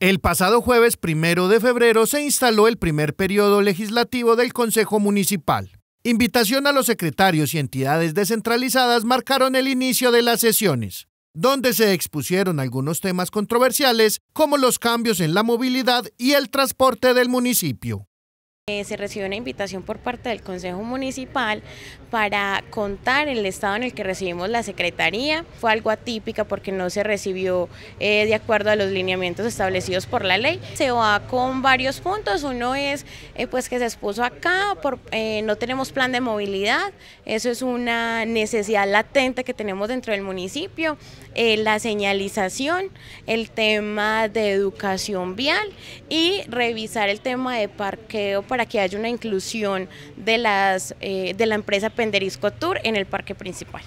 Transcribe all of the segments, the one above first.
El pasado jueves primero de febrero se instaló el primer periodo legislativo del Consejo Municipal. Invitación a los secretarios y entidades descentralizadas marcaron el inicio de las sesiones, donde se expusieron algunos temas controversiales como los cambios en la movilidad y el transporte del municipio. Eh, se recibió una invitación por parte del Consejo Municipal para contar el estado en el que recibimos la Secretaría. Fue algo atípica porque no se recibió eh, de acuerdo a los lineamientos establecidos por la ley. Se va con varios puntos. Uno es eh, pues que se expuso acá, por, no tenemos plan de movilidad. Eso es una necesidad latente que tenemos dentro del municipio. la señalización, el tema de educación vial y revisar el tema de parqueo que haya una inclusión de, las, eh, de la empresa Penderisco Tour en el parque principal.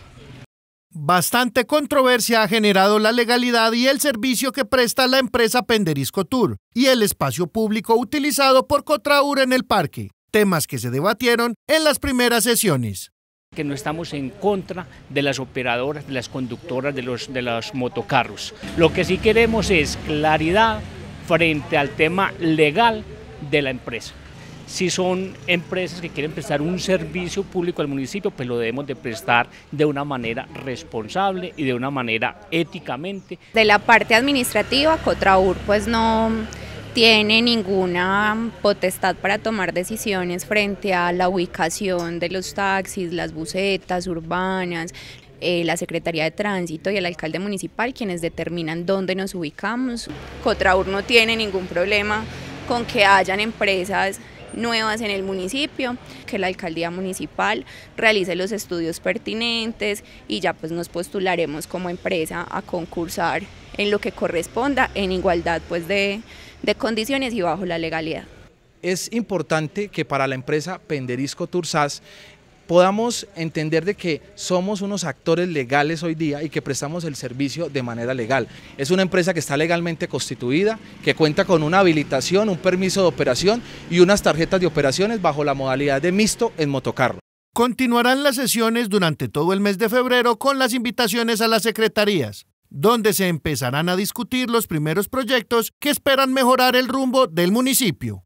Bastante controversia ha generado la legalidad y el servicio que presta la empresa Penderisco Tour y el espacio público utilizado por Cotraur en el parque, temas que se debatieron en las primeras sesiones que no estamos en contra de las operadoras, de las conductoras, de de los motocarros. Lo que sí queremos es claridad frente al tema legal de la empresa si son empresas que quieren prestar un servicio público al municipio, pues lo debemos de prestar de una manera responsable y de una manera éticamente. De la parte administrativa, Cotraur pues no tiene ninguna potestad para tomar decisiones frente a la ubicación de los taxis, las busetas urbanas, eh, la Secretaría de Tránsito y el alcalde municipal quienes determinan dónde nos ubicamos. Cotraur no tiene ningún problema con que hayan empresas nuevas en el municipio, que la alcaldía municipal realice los estudios pertinentes y ya pues nos postularemos como empresa a concursar en lo que corresponda en igualdad pues de, de condiciones y bajo la legalidad es importante que para la empresa Penderisco Tursas podamos entender de que somos unos actores legales hoy día y que prestamos el servicio de manera legal. Es una empresa que está legalmente constituida, que cuenta con una habilitación, un permiso de operación y unas tarjetas de operaciones bajo la modalidad de mixto en motocarro. Continuarán las sesiones durante todo el mes de febrero con las invitaciones a las secretarías, donde se empezarán a discutir los primeros proyectos que esperan mejorar el rumbo del municipio.